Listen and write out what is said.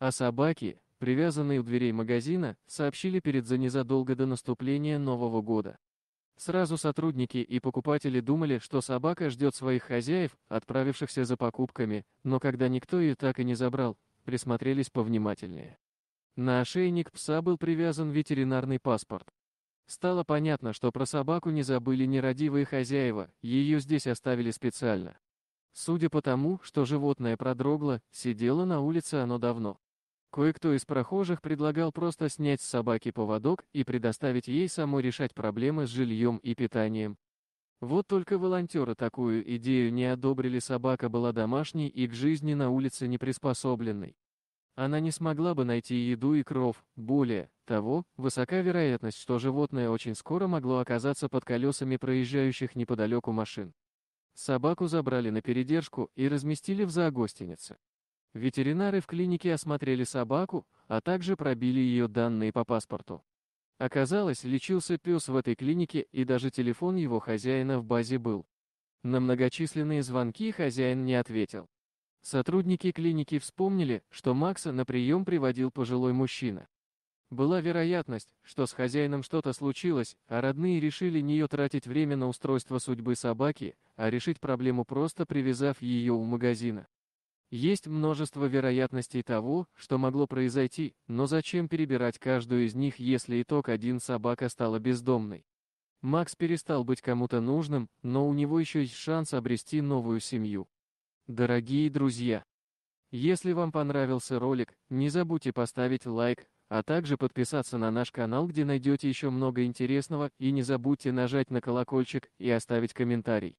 А собаки, привязанные у дверей магазина, сообщили перед за незадолго до наступления Нового года. Сразу сотрудники и покупатели думали, что собака ждет своих хозяев, отправившихся за покупками, но когда никто ее так и не забрал, присмотрелись повнимательнее. На ошейник пса был привязан ветеринарный паспорт. Стало понятно, что про собаку не забыли нерадивые хозяева, ее здесь оставили специально. Судя по тому, что животное продрогло, сидело на улице оно давно. Кое-кто из прохожих предлагал просто снять с собаки поводок и предоставить ей самой решать проблемы с жильем и питанием. Вот только волонтеры такую идею не одобрили, собака была домашней и к жизни на улице не приспособленной. Она не смогла бы найти еду и кров, более того, высока вероятность, что животное очень скоро могло оказаться под колесами проезжающих неподалеку машин. Собаку забрали на передержку и разместили в зоогостинице. Ветеринары в клинике осмотрели собаку, а также пробили ее данные по паспорту. Оказалось, лечился пес в этой клинике и даже телефон его хозяина в базе был. На многочисленные звонки хозяин не ответил. Сотрудники клиники вспомнили, что Макса на прием приводил пожилой мужчина. Была вероятность, что с хозяином что-то случилось, а родные решили не тратить время на устройство судьбы собаки, а решить проблему просто привязав ее у магазина. Есть множество вероятностей того, что могло произойти, но зачем перебирать каждую из них, если итог один собака стала бездомной? Макс перестал быть кому-то нужным, но у него еще есть шанс обрести новую семью. Дорогие друзья! Если вам понравился ролик, не забудьте поставить лайк, а также подписаться на наш канал, где найдете еще много интересного, и не забудьте нажать на колокольчик и оставить комментарий.